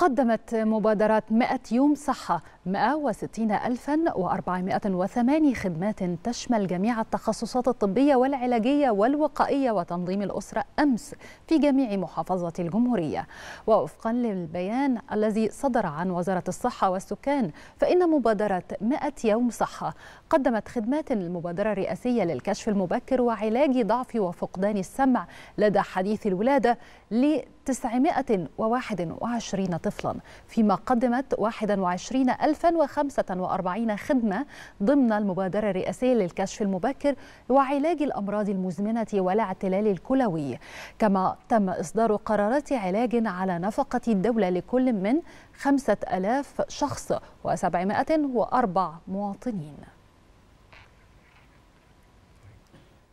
قدمت مبادرة 100 يوم صحة 160408 خدمات تشمل جميع التخصصات الطبية والعلاجية والوقائية وتنظيم الأسرة أمس في جميع محافظات الجمهورية ووفقا للبيان الذي صدر عن وزارة الصحة والسكان فإن مبادرة 100 يوم صحة قدمت خدمات المبادرة الرئاسية للكشف المبكر وعلاج ضعف وفقدان السمع لدى حديث الولادة 921 طفلا فيما قدمت 21045 خدمة ضمن المبادرة الرئاسية للكشف المبكر وعلاج الأمراض المزمنة والاعتلال الكلوي كما تم إصدار قرارات علاج على نفقة الدولة لكل من 5000 شخص و704 مواطنين